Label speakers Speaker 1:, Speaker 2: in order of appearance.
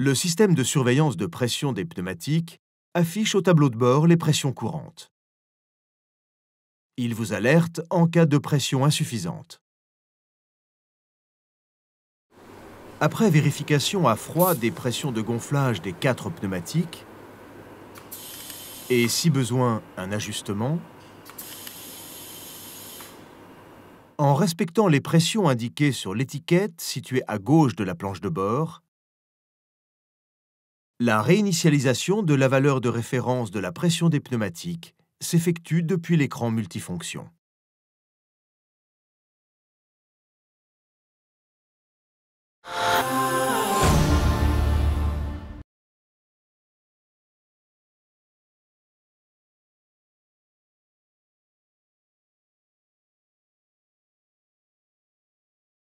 Speaker 1: le système de surveillance de pression des pneumatiques affiche au tableau de bord les pressions courantes. Il vous alerte en cas de pression insuffisante. Après vérification à froid des pressions de gonflage des quatre pneumatiques, et si besoin un ajustement, en respectant les pressions indiquées sur l'étiquette située à gauche de la planche de bord, la réinitialisation de la valeur de référence de la pression des pneumatiques s'effectue depuis l'écran multifonction.